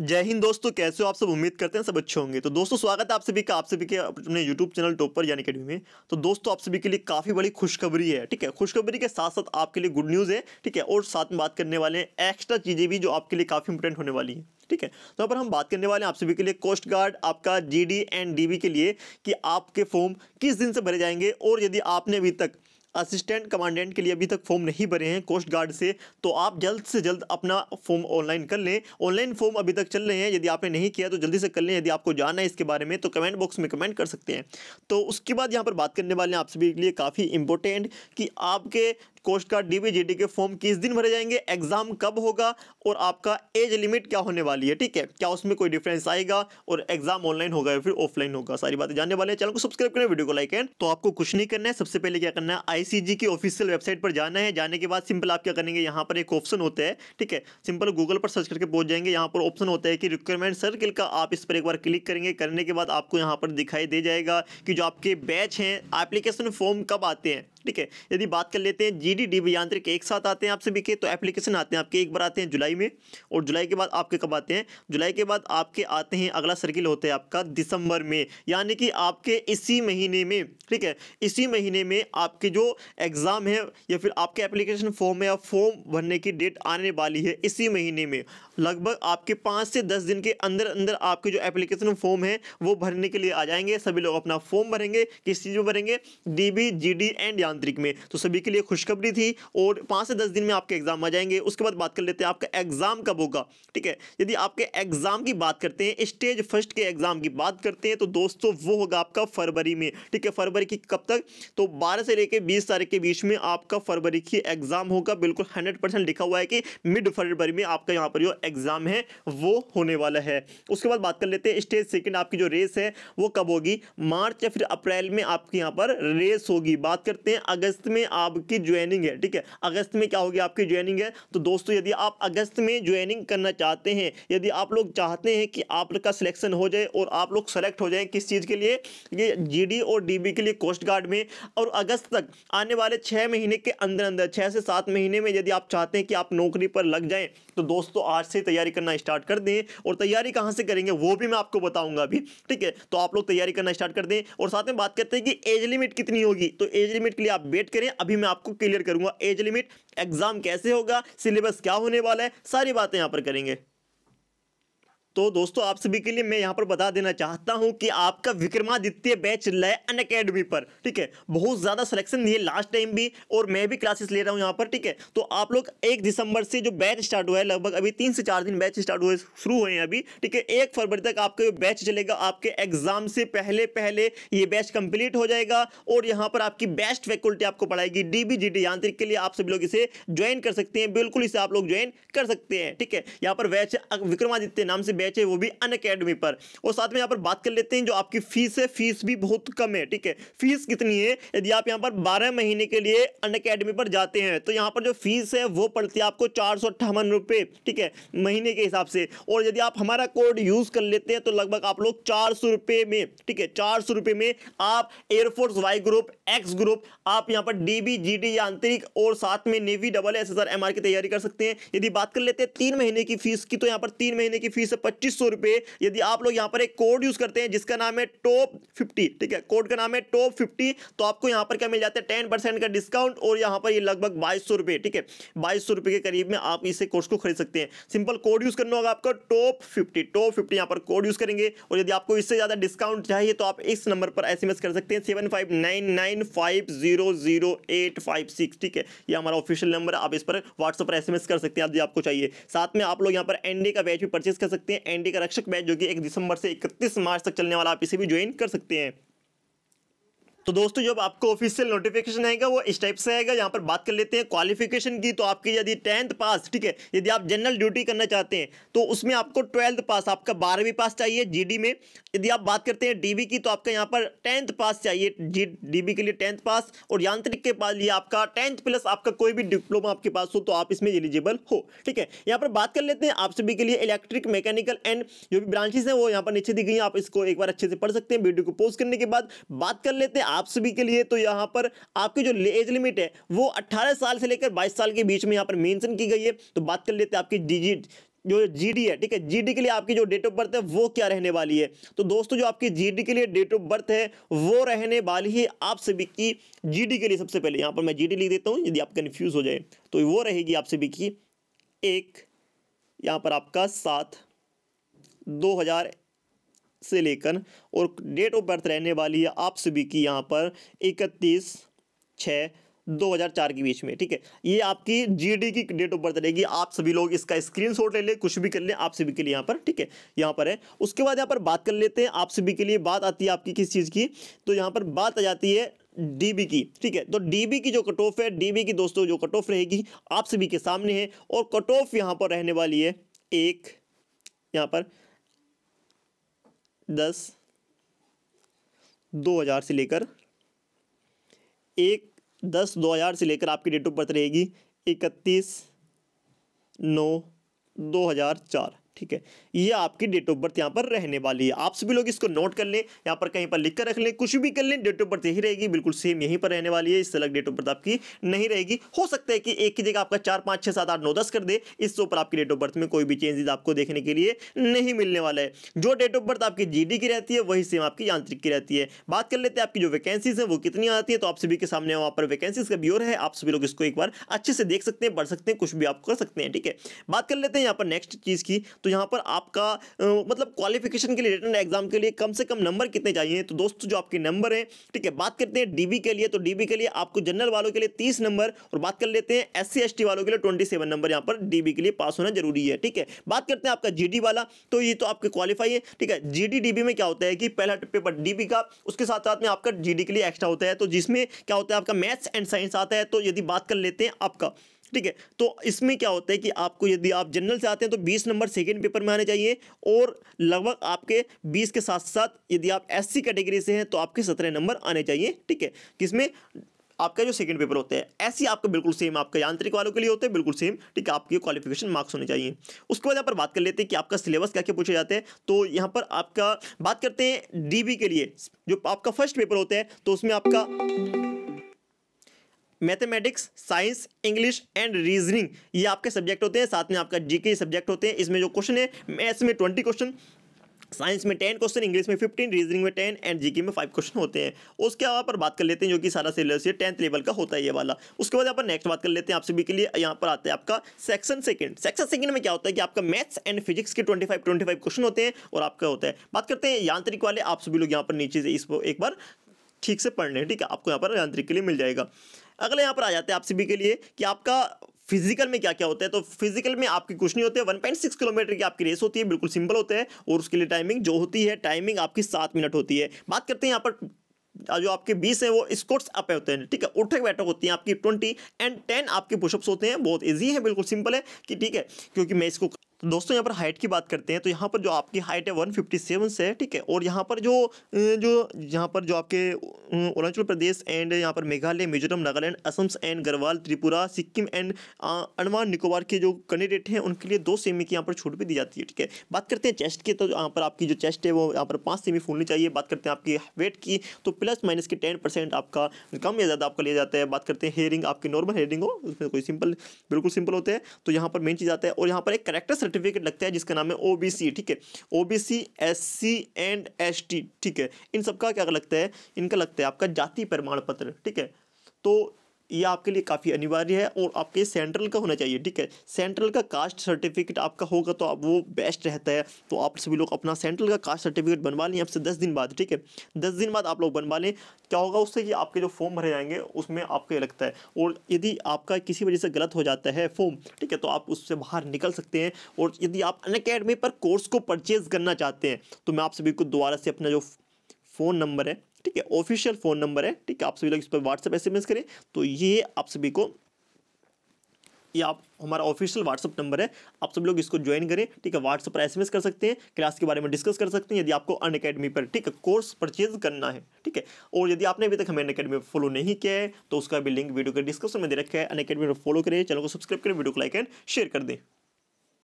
जय हिंद दोस्तों कैसे हो आप सब उम्मीद करते हैं सब अच्छे होंगे तो दोस्तों स्वागत है आप सभी का आप सभी के अपने यूट्यूब चैनल टॉपर यानी अकेडमी में तो दोस्तों आप सभी के लिए काफ़ी बड़ी खुशखबरी है ठीक है खुशखबरी के साथ साथ आपके लिए गुड न्यूज़ है ठीक है और साथ में बात करने वाले हैं एक्स्ट्रा चीज़ें भी जो आपके लिए काफ़ी इंपोर्टेंट होने वाली है ठीक है तो पर हम बात करने वाले हैं आप सभी के लिए कोस्ट गार्ड आपका जी एंड डी के लिए कि आपके फॉर्म किस दिन से भरे जाएंगे और यदि आपने अभी तक असिस्टेंट कमांडेंट के लिए अभी तक फॉर्म नहीं भरे हैं कोस्ट गार्ड से तो आप जल्द से जल्द अपना फॉर्म ऑनलाइन कर लें ऑनलाइन फॉर्म अभी तक चल रहे हैं यदि आपने नहीं किया तो जल्दी से कर लें यदि आपको जानना है इसके बारे में तो कमेंट बॉक्स में कमेंट कर सकते हैं तो उसके बाद यहाँ पर बात करने वाले हैं आप सभी के लिए काफ़ी इंपॉर्टेंट कि आपके कोस्ट गार्ड डी के फॉर्म किस दिन भरे जाएंगे एग्जाम कब होगा और आपका एज लिमिट क्या होने वाली है ठीक है क्या उसमें कोई डिफरेंस आएगा और एग्जाम ऑनलाइन होगा या फिर ऑफलाइन होगा सारी बातें जानने वाले हैं चैनल को सब्सक्राइब करें वीडियो को लाइक एंड तो आपको कुछ नहीं करना है सबसे पहले क्या करना है आईसीजी की ऑफिशियल वेबसाइट पर जाना है जाने के बाद सिंपल आप क्या करेंगे यहाँ पर एक ऑप्शन होता है ठीक है सिंपल गूगल पर सर्च करके पहुंच जाएंगे यहाँ पर ऑप्शन होता है कि रिक्वायरमेंट सर्किल का आप इस पर एक बार क्लिक करेंगे करने के बाद आपको यहाँ पर दिखाई दे जाएगा कि जो आपके बैच हैं एप्लीकेशन फॉर्म कब आते हैं ठीक है यदि बात कर लेते हैं जी डी डी यांत्रिक एक साथ आते हैं आप सभी के तो एप्लीकेशन आते हैं आपके एक बार आते हैं जुलाई में और जुलाई के बाद आपके कब आते हैं जुलाई के बाद आपके आते हैं अगला सर्किल होता है आपका दिसंबर में यानी कि आपके इसी महीने में ठीक है इसी महीने में आपके जो एग्ज़ाम है या फिर आपके एप्लीकेशन फॉर्म है या फॉर्म भरने की डेट आने वाली है इसी महीने में लगभग आपके पाँच से दस दिन के अंदर अंदर आपके जो एप्लीकेशन फॉर्म है वो भरने के लिए आ जाएंगे सभी लोग अपना फॉर्म भरेंगे किस चीज़ में भरेंगे D B G D and यांत्रिक में तो सभी के लिए खुशखबरी थी और पाँच से दस दिन में आपके एग्ज़ाम आ जाएंगे उसके बाद बात कर लेते हैं आपका एग्ज़ाम कब होगा ठीक है यदि आपके एग्ज़ाम की बात करते हैं स्टेज फर्स्ट के एग्ज़ाम की बात करते हैं तो दोस्तों वो होगा आपका फरवरी में ठीक है फरवरी की कब तक तो बारह से लेकर बीस तारीख के बीच में आपका फरवरी की एग्ज़ाम होगा बिल्कुल हंड्रेड लिखा हुआ है कि मिड फरवरी में आपका यहाँ पर जो एग्ज़ाम है वो होने वाला है उसके बाद बात कर लेते हैं स्टेज सेकेंड आपकी जो रेस है वो कब होगी मार्च या फिर अप्रैल में आपके यहाँ पर रेस होगी बात करते हैं हैं अगस्त में आपकी ज्वाइनिंग है ठीक है अगस्त में क्या होगी आपकी ज्वाइनिंग है तो दोस्तों यदि आप अगस्त में ज्वाइनिंग करना चाहते हैं यदि आप लोग चाहते हैं कि आप लोग का सिलेक्शन हो जाए और आप लोग सेलेक्ट हो जाए किस चीज़ के लिए ये जी और डी के लिए कोस्ट गार्ड में और अगस्त तक आने वाले छः महीने के अंदर अंदर छः से सात महीने में यदि आप चाहते हैं कि आप नौकरी पर लग जाएँ तो दोस्तों आज से तैयारी करना स्टार्ट कर दें और तैयारी कहाँ से करेंगे वो भी मैं आपको बताऊँगा अभी ठीक है तो आप लोग तैयारी करना स्टार्ट कर दें और साथ में बात करते हैं कि एज लिमिट कितनी होगी तो एज लिमिट के लिए आप वेट करें अभी मैं आपको क्लियर करूंगा एज लिमिट एग्जाम कैसे होगा सिलेबस क्या होने वाला है सारी बातें यहाँ पर करेंगे तो दोस्तों आप सभी के लिए मैं यहाँ पर बता देना चाहता हूँ कि आपका विक्रमादित्य बैच लय अन अकेडमी पर ठीक है बहुत ज़्यादा सिलेक्शन दिए लास्ट टाइम भी और मैं भी क्लासेस ले रहा हूँ यहाँ पर ठीक है तो आप लोग एक दिसंबर से जो बैच स्टार्ट हुआ है लगभग अभी तीन से चार दिन बैच स्टार्ट हुए शुरू हुए हैं अभी ठीक है एक फरवरी तक आपका बैच चलेगा आपके एग्जाम से पहले पहले ये बैच कंप्लीट हो जाएगा और यहाँ पर आपकी बेस्ट फैकल्टी आपको पढ़ाएगी डीबीजीडी यांत्रिक के लिए आप सभी लोग इसे ज्वाइन कर सकते हैं बिल्कुल इसे आप लोग ज्वाइन कर सकते हैं ठीक है यहाँ पर बैच विक्रमादित्य नाम से बैच बैच है वो भी अन अकेडमी पर और साथ में यहाँ पर बात कर लेते हैं जो आपकी फीस है फीस भी बहुत कम है ठीक है फीस कितनी है यदि आप यहाँ पर बारह महीने के लिए अन अकेडमी पर जाते हैं तो यहाँ पर जो फीस है वो पड़ती है आपको चार सौ अट्ठावन रुपये ठीक है महीने के हिसाब से और यदि आप हमारा कोड यूज़ कर लेते हैं तो लगभग आप लोग चार सौ रुपये में ठीक है चार सौ रुपये में आप air force Y group X group आप यहाँ पर डी बी जी डी आंतरिक और साथ में navy double S S R M R की तैयारी कर सकते हैं यदि बात कर लेते हैं तीन महीने की फीस की तो यहाँ पर तीन महीने की फीस है पच्चीस सौ रुपए यदि आप लोग यहाँ पर एक कोड यूज करते हैं जिसका नाम है टॉप फिफ्टी ठीक है कोड का नाम है टॉप फिफ्टी तो आपको यहाँ पर क्या मिल जाता है टेन परसेंट का डिस्काउंट और यहाँ पर ये लगभग बाईस सौ ठीक है बाईस सौ रुपए के करीब में आप इसे कोर्स को खरीद सकते हैं सिंपल कोड यूज करना होगा आपका टॉप फिफ्टी टॉप फिफ्टी यहाँ पर कोड यूज करेंगे और यदि आपको इससे ज़्यादा डिस्काउंट चाहिए तो आप इस नंबर पर एस कर सकते हैं seven five nine nine five zero zero eight five six ठीक है ये हमारा ऑफिशियल नंबर है आप इस पर व्हाट्सएप पर एस कर सकते हैं यदि आपको चाहिए साथ में आप लोग यहाँ पर एनडी का बैच भी परचेज कर सकते हैं एनडी का रक्षक बैच जो कि एक दिसंबर से इकतीस मार्च तक चलने वाला आप इसे भी ज्वाइन कर सकते हैं तो दोस्तों जब आपको ऑफिशियल नोटिफिकेशन आएगा वो इस टाइप से आएगा यहाँ पर बात कर लेते हैं क्वालिफिकेशन की तो आपकी यदि टेंथ पास ठीक है यदि आप जनरल ड्यूटी करना चाहते हैं तो उसमें आपको ट्वेल्थ पास आपका बारहवीं पास चाहिए जीडी में यदि आप बात करते हैं डीबी की तो आपका यहाँ पर टेंथ पास चाहिए जी डीबी के लिए टेंथ पास और यांत्रिक के पास लिए आपका टेंथ प्लस आपका कोई भी डिप्लोमा आपके पास हो तो आप इसमें एलिजिबल हो ठीक है यहाँ पर बात कर लेते हैं आप सभी के लिए इलेक्ट्रिक मैकेनिकल एंड जो भी ब्रांचेस हैं वो यहाँ पर नीचे दी गई आप इसको एक बार अच्छे से पढ़ सकते हैं वीडियो को पोस्ट करने के बाद बात कर लेते हैं आप सभी के लिए तो यहाँ पर आपकी जो एज लिमिट है वो अट्ठारह साल से लेकर बाईस साल के बीच में यहाँ पर मेंशन की गई है तो बात कर लेते हैं आपकी डिजिट जो जीडी है ठीक है जीडी के लिए आपकी जो डेट ऑफ बर्थ है वो क्या रहने वाली है तो दोस्तों जो आपकी जीडी के लिए डेट ऑफ बर्थ है वो रहने वाली है आप सभी की जीडी के लिए सबसे पहले यहाँ पर मैं जीडी लिख देता हूँ यदि आप कन्फ्यूज हो जाए तो वो रहेगी आप सभी की एक यहाँ पर आपका सात दो हजार से लेकर और डेट ऑफ बर्थ रहने वाली है आप सभी की यहाँ पर इकतीस छः 2004 के बीच में ठीक है ये आपकी जीडी की डेट ऑफ बर्थ रहेगी आप सभी लोग इसका स्क्रीनशॉट ले ले कुछ भी कर ले आप सभी के लिए यहाँ पर ठीक है यहाँ पर है उसके बाद यहाँ पर बात कर लेते हैं आप सभी के लिए बात आती है आपकी किस चीज़ की तो यहाँ पर बात आ जाती है डीबी की ठीक है तो डीबी की जो कट ऑफ है डी की दोस्तों जो कट ऑफ रहेगी आप सभी के सामने है और कट ऑफ यहाँ पर रहने वाली है एक यहाँ पर दस दो हज़ार से लेकर एक दस दो हज़ार से लेकर आपकी डेट ऑफ बर्थ रहेगी इकतीस नौ दो हज़ार चार ठीक है ये आपकी डेट ऑफ बर्थ यहाँ पर रहने वाली है आप सभी लोग इसको नोट कर लें यहाँ पर कहीं पर लिख कर रख लें कुछ भी कर लें डेट ऑफ बर्थ यही रहेगी बिल्कुल सेम यहीं पर रहने वाली है इससे अलग डेट ऑफ बर्थ आपकी नहीं रहेगी हो सकता है कि एक की जगह आपका चार पाँच छः सात आठ नौ दस कर दे इससे ऊपर आपकी डेट ऑफ बर्थ में कोई भी चेंजेज आपको देखने के लिए नहीं मिलने वाला है जो डेट ऑफ बर्थ आपकी जी की रहती है वही सेम आपकी यांत्रिक की रहती है बात कर लेते हैं आपकी जो वैकेंसीज हैं वो कितनी आती है तो आप सभी के सामने वहाँ पर वैकेंसीज का ब्योर है आप सभी लोग इसको एक बार अच्छे से देख सकते हैं बढ़ सकते हैं कुछ भी आप कर सकते हैं ठीक है बात कर लेते हैं यहाँ पर नेक्स्ट चीज़ की तो तो यहाँ पर आपका मतलब क्वालिफिकेशन के लिए रिटर्न एग्जाम के लिए कम से कम नंबर कितने चाहिए तो दोस्तों जो आपके नंबर हैं ठीक है बात करते हैं डीबी के लिए तो डीबी के लिए आपको जनरल वालों के लिए तीस नंबर और बात कर लेते हैं एस सी वालों के लिए ट्वेंटी नंबर यहाँ पर डीबी के लिए पास होना जरूरी है ठीक है बात करते हैं आपका जी वाला तो ये तो आपके क्वालिफाई है ठीक है जी डीबी में क्या होता है कि पहला पेपर डीबी का उसके साथ साथ में आपका जी के लिए एक्स्ट्रा होता है तो जिसमें क्या होता है आपका मैथ्स एंड साइंस आता है तो यदि बात कर लेते हैं आपका ठीक है तो इसमें क्या होता है कि आपको यदि आप जनरल से आते हैं तो 20 नंबर सेकेंड पेपर में आने चाहिए और लगभग आपके 20 के साथ साथ यदि आप एससी कैटेगरी से हैं तो आपके 17 नंबर आने चाहिए ठीक है किसमें आपका जो सेकंड पेपर होता है ऐसे आपका बिल्कुल सेम आपका यांत्रिक वालों के लिए होते हैं बिल्कुल सेम ठीक है आपके क्वालिफिकेशन मार्क्स होने चाहिए उसके बाद यहाँ पर बात कर लेते हैं कि आपका सिलेबस क्या क्या पूछे जाते हैं तो यहाँ पर आपका बात करते हैं डीबी के लिए जो आपका फर्स्ट पेपर होता है तो उसमें आपका mathematics science English and reasoning ये आपके सब्जेक्ट होते हैं साथ में आपका जीके सब्जेक्ट होते हैं इसमें जो क्वेश्चन है मैथ्स में ट्वेंटी क्वेश्चन साइंस में टेन क्वेश्चन इंग्लिश में फिफ्टीन रीजनिंग में टेन एंड जीके में फाइव क्वेश्चन होते हैं उसके अलावा पर बात कर लेते हैं जो कि सारा सिलेबस ये टेंथ लेवल का होता है ये वाला उसके बाद पर नेक्स्ट बात कर लेते हैं आप सभी के लिए यहाँ पर आता है आपका सेक्शन सेकंड सेक्शन सेकंड में क्या होता है कि आपका मैथ्स एंड फिजिक्स के twenty five twenty five question होते हैं और आपका होता है बात करते हैं यांत्रिक वाले आप सभी लोग यहाँ पर नीचे से इसको एक बार ठीक से पढ़ लें ठीक है आपको यहाँ पर यांत्रिक के लिए मिल जाएगा अगले यहाँ पर आ जाते हैं आप सभी के लिए कि आपका फिजिकल में क्या क्या होता है तो फिजिकल में आपकी कुछ नहीं होते वन पॉइंट सिक्स किलोमीटर की आपकी रेस होती है बिल्कुल सिंपल होते हैं और उसके लिए टाइमिंग जो होती है टाइमिंग आपकी सात मिनट होती है बात करते हैं यहाँ पर जो आपके बीस हैं वो स्कोर्ट्स अपे होते हैं ठीक है उठक बैठक होती है आपकी ट्वेंटी एंड टेन आपके पुशअप्स होते हैं बहुत ईजी है बिल्कुल सिंपल है कि ठीक है क्योंकि मैं इसको तो दोस्तों यहाँ पर हाइट की बात करते हैं तो यहाँ पर जो आपकी हाइट है 157 से ठीक है और यहाँ पर जो जो यहाँ पर जो आपके अरुणाचल प्रदेश एंड यहाँ पर मेघालय मिजोरम नागालैंड असम्स एंड गढ़वाल त्रिपुरा सिक्किम एंड अंडमान निकोबार के जो कैंडिडेट हैं उनके लिए दो सेमी की यहाँ पर छूट भी दी जाती है ठीक है बात करते हैं चेस्ट की तो यहाँ पर आपकी जो चेस्ट है वो यहाँ पर पाँच सेमी फूलनी चाहिए बात करते हैं आपकी वेट की तो प्लस माइनस के टेन परसेंट आपका कम या ज़्यादा आपका लिया जाता है बात करते हैं हेयरिंग आपकी नॉर्मल हेयरिंग हो उसमें कोई सिंपल बिल्कुल सिंपल होते हैं तो यहाँ पर मेन चीज़ आता है और यहाँ पर एक करेक्टर सर्टिफिकेट लगता है जिसका नाम है ओ ठीक है ओ बी एंड एस ठीक है इन सबका क्या लगता है इनका लगता है आपका जाति प्रमाण पत्र ठीक है तो ये आपके लिए काफ़ी अनिवार्य है और आपके सेंट्रल का होना चाहिए ठीक है सेंट्रल का कास्ट सर्टिफिकेट आपका होगा तो आप वो बेस्ट रहता है तो आप सभी लोग अपना सेंट्रल का कास्ट सर्टिफिकेट बनवा लें आपसे दस दिन बाद ठीक है दस दिन बाद आप लोग बनवा लें क्या होगा उससे कि आपके जो फॉर्म भरे जाएंगे उसमें आपको लगता है और यदि आपका किसी वजह से गलत हो जाता है फॉर्म ठीक है तो आप उससे बाहर निकल सकते हैं और यदि आप अन पर कोर्स को परचेज़ करना चाहते हैं तो मैं आप सभी को दोबारा से अपना जो फ़ोन नंबर है ठीक है ऑफिशियल फ़ोन नंबर है ठीक है आप सभी लोग इस पर व्हाट्सएप एस करें तो ये आप सभी को ये आप हमारा ऑफिशियल व्हाट्सअप नंबर है आप सब लोग इसको ज्वाइन करें ठीक है व्हाट्सएप पर एसएमएस कर सकते हैं क्लास के बारे में डिस्कस कर सकते हैं यदि आपको अन अकेडमी पर ठीक है कोर्स परचेज करना है ठीक है और यदि आपने अभी तक हमें अन अकेडमी पर फॉलो नहीं किया है तो उसका भी लिंक वीडियो के डिस्क्रिप्शन में दे रखा है अन अकेडमी पर फॉलो करें चैनल को सब्सक्राइब करें वीडियो को लाइक एंड शेयर कर दें